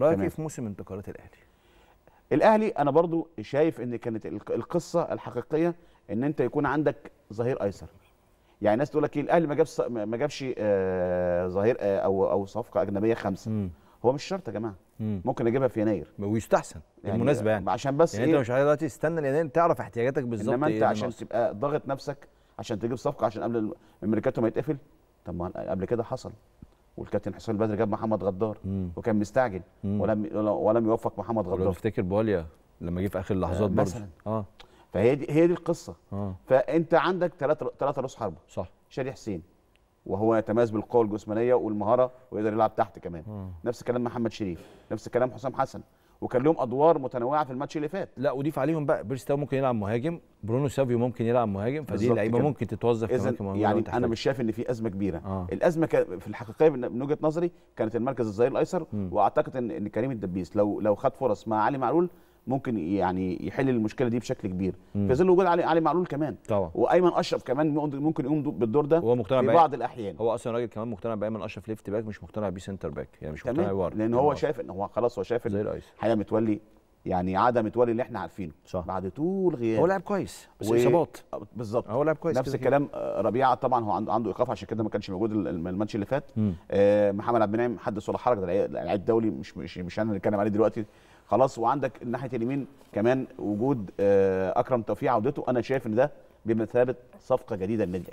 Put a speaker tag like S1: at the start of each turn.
S1: رايك ايه في موسم انتقالات الاهلي الاهلي انا برضو شايف ان كانت القصه الحقيقيه ان انت يكون عندك ظهير ايسر يعني ناس تقول لك ايه الاهلي ما جابش ما جابش آه، ظهير آه، او او صفقه اجنبيه خمسه م. هو مش شرط يا جماعه مم. ممكن اجيبها في يناير ويستحسن يعني بالمناسبه يعني عشان بس يعني إيه؟ انت مش عايز دلوقتي تستنى يناير تعرف احتياجاتك بالظبط انما إيه انت إيه عشان تبقى ضاغط نفسك عشان تجيب صفقه عشان قبل الميركاتو ما يتقفل طب ما قبل كده حصل والكابتن حسام البدر جاب محمد غدار مم. وكان مستعجل مم. ولم ولم يوفق محمد غدار لو تفتكر بوليا لما جه في اخر اللحظات برضه مثلا اه فهي دي هي دي القصه آه. فانت عندك ثلاثه ثلاثه راس حربه صح شادي حسين وهو يتميز بالقوه الجسمانيه والمهاره ويقدر يلعب تحت كمان آه. نفس كلام محمد شريف نفس كلام حسام حسن وكان لهم ادوار متنوعه في الماتش اللي فات لا اضيف عليهم بقى بيرستاو ممكن يلعب مهاجم برونو سافيو ممكن يلعب مهاجم فدي لعيبه ممكن تتوظف إذن يعني انا مش شايف ان في ازمه كبيره آه. الازمه في الحقيقه من وجهه نظري كانت المركز الظهير الايسر واعتقد ان كريم الدبيس لو لو خد فرص مع علي معلول ممكن يعني يحل المشكله دي بشكل كبير في ظل وجود علي علي معلول كمان طبعا وايمن اشرف كمان ممكن يقوم بالدور ده هو مقتنع في بعض الاحيان هو اصلا راجل كمان مقتنع بايمن اشرف ليفت باك مش مقتنع بيه سنتر باك يعني مش مقتنع بيه لان هو يعني شايف ان هو خلاص هو شايف هيبقى متولي يعني عدم اتولي اللي احنا عارفينه صح. بعد طول غياب هو لاعب كويس بس و... اصابات آه، بالظبط هو لاعب كويس نفس الكلام آه، ربيعه طبعا هو عنده ايقاف عشان كده ما كانش موجود الماتش اللي فات آه محمد عبد المنعم حدث ولا حرج ده لعيب الدولي مش مش مش انا اللي اتكلم عليه دلوقتي خلاص وعندك الناحيه اليمين كمان وجود آه اكرم توفيق عودته انا شايف ان ده بمثابه صفقه جديده للنادي